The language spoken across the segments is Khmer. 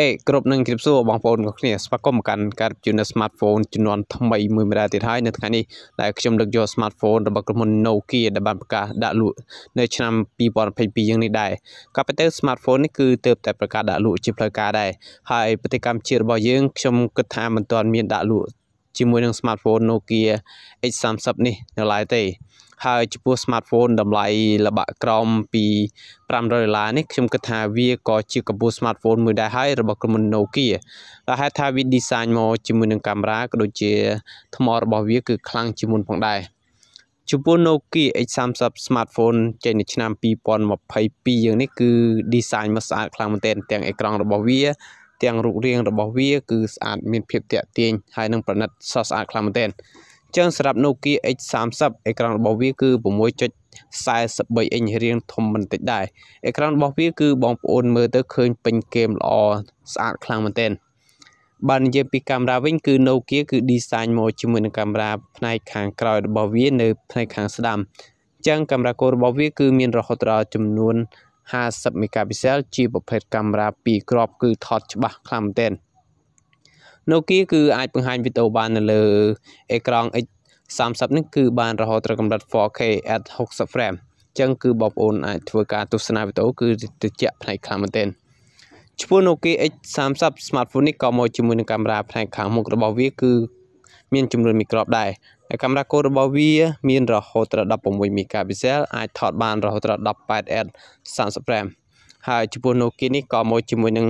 អេគ្រប់នឹងជម្រាបសួរបងប្អូនទាំងគ្នាស្វាគមន៍មកកាន់ការជំនួស smartphone ចំនួនថ្មីមួយម្ដងទៀតហើយនៅថ្ងៃនេះដែលខ្ញុំលើកយក smartphone របស់ក្រុមហ៊ុន Nokia ដែលបានប្រកាសដាក់លក់នៅឆ្នាំ2022យ៉ាងនេះដែរក៏ប៉ុន្តែ smartphone នេះគឺទើបតែប្រកាសដាក់លក់ជាផ្លូវការដែរហើយប្រទេសកម្ពុជារបស់យើងខ្ញុំគិតថាមិនទាន់មានដាក់លក់ជាមួយនឹង smartphone Nokia X30 នេះនៅឡើយទេហើយចំពោះ smartphone តម្លៃល្បាក់ក្រោមពី500ដុល្លារនេះខ្ញុំគិតថាវាក៏ជាកម្ពស់ smartphone មួយដែរហើយរបស់ក្រុមហ៊ុន Nokia ដែលហេតុថាវា design មកជាមួយនឹងកាមេរ៉ាក៏ដូចជាថ្មរបស់វា គឺខ្លាំងជាងមុនផងដែរចំពោះ Nokia X30 smartphone ចេញនៅឆ្នាំ2022យើងនេះគឺ design មកស្អាតខ្លាំងមែនទែនទាំងអេក្រង់របស់វាទាំងរូបរាងរបស់វាគឺស្អាតមានភាពតាក់ទាញហើយនឹងប្រណិតស្អាតខ្លាំងមែនទែនជើងសម្រាប់ Nokia X30 អេក្រង់របស់វាគឺ6.43អ៊ីនរាងធំបន្តិចដែរអេក្រង់របស់វាគឺ បងប្អូន មើលទៅឃើញពេញហ្គេមល្អស្អាតខ្លាំងមែនទែនបើនិយាយពីកាមេរ៉ាវិញគឺ Nokia គឺ design មកជាមួយនឹងកាមេរ៉ាផ្នែកខាងក្រោយរបស់វានៅ ផ្នែកខាងស្ដាំអញ្ចឹងកាមេរ៉ាគោរបស់វា គឺមានរហូតដល់ចំនួន50 megapixel ជាប្រភេទកាមេរ៉ា2គ្រាប់គឺថតច្បាស់ខ្លាំងមែនទែន។ Nokia គឺអាចបង្ហាញវីដេអូបាននៅលើអេក្រង់ X30 នេះគឺបានរហូតដល់កម្រិត 4K at 60 frame ចឹងគឺបងប្អូនអាចធ្វើការទស្សនាវីដេអូគឺត្រជាក់ផ្នែកខ្លាំងមែនទែនឈ្មោះ Nokia X30 smartphone នេះក៏មកជាមួយនឹងកាមេរ៉ាផ្នែកខាងមុខរបស់វាគឺមានចំនួនមីក្រូបដែរហើយកាមេរ៉ាគោលរបស់វាមាន រហូតដល់16មេហ្គាពិសែលអាចថតបានរហូតដល់ 18S 35ហើយចំពោះ Nokia នេះក៏មកជាមួយនឹង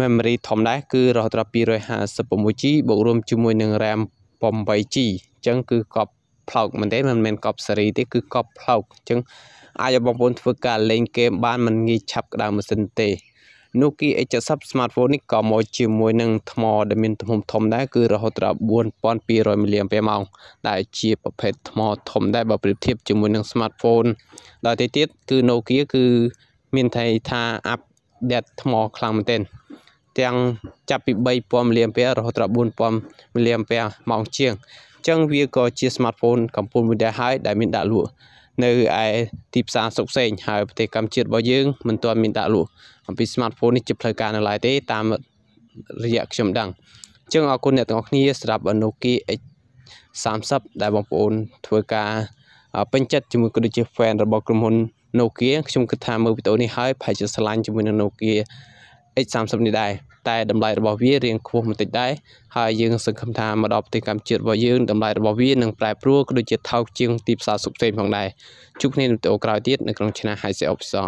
memory ធំដែរគឺរហូតដល់ 256G បូករួមជាមួយនឹង RAM 8G អញ្ចឹងគឺកប់ផ្លោកមែនទេមិនមែនកប់សេរីទេ គឺកប់ផ្លោកអញ្ចឹងអាចឲ្យបងប្អូនធ្វើការលេងហ្គេមបានមិនងាយឆាប់ក្តៅម៉ាស៊ីនទេ Nokia H70 smartphone នេះក៏មកជាមួយនឹងថ្មដែលមានទំហំធំដែរគឺរហូតដល់4200 mAh ដែលជា ប្រភេទថ្មធំដែរបើប្រៀបធៀបជាមួយនឹង smartphone ដល់ទីទៀតគឺ Nokia គឺមានថៃថា update ថ្មខ្លាំងមែនទែនទាំងចាប់ពី3000 mAh រហូតដល់4000 mAh ម៉ោងជាងអញ្ចឹងវាក៏ជា smartphone កំពូលមួយដែរហើយដែលមានដាក់លក់នៅឯទីផ្សារសុកផ្សេងហើយប្រទេសកម្ពុជារបស់យើងមិនទាន់មានដាក់លក់អំពី smartphone នេះជាផ្លូវការនៅឡើយទេតាមរយៈខ្ញុំដឹងអញ្ចឹងអរគុណអ្នកទាំងអស់គ្នាសម្រាប់ Nokia X 30ដែលបងប្អូន ធ្វើការពេញចិត្តជាមួយក៏ដូចជា fan របស់ក្រុមហ៊ុន Nokia ខ្ញុំគិតថាមើលវីដេអូនេះហើយប្រហែលជាស្រឡាញ់ជាមួយនឹង Nokia X30 នេះដែរតែតម្លៃរបស់វារៀងខ្ពស់បន្តិចដែរហើយយើងសង្ឃឹមថាមកដល់ប្រទេសកម្ពុជារបស់យើងតម្លៃរបស់វានឹងប្រែប្រួលក៏ដូចជាថោកជាងទីផ្សារសុខផ្សេងផងដែរជួបគ្នានៅវីដេអូក្រោយទៀតនៅក្នុងឆ្នាំ High Officer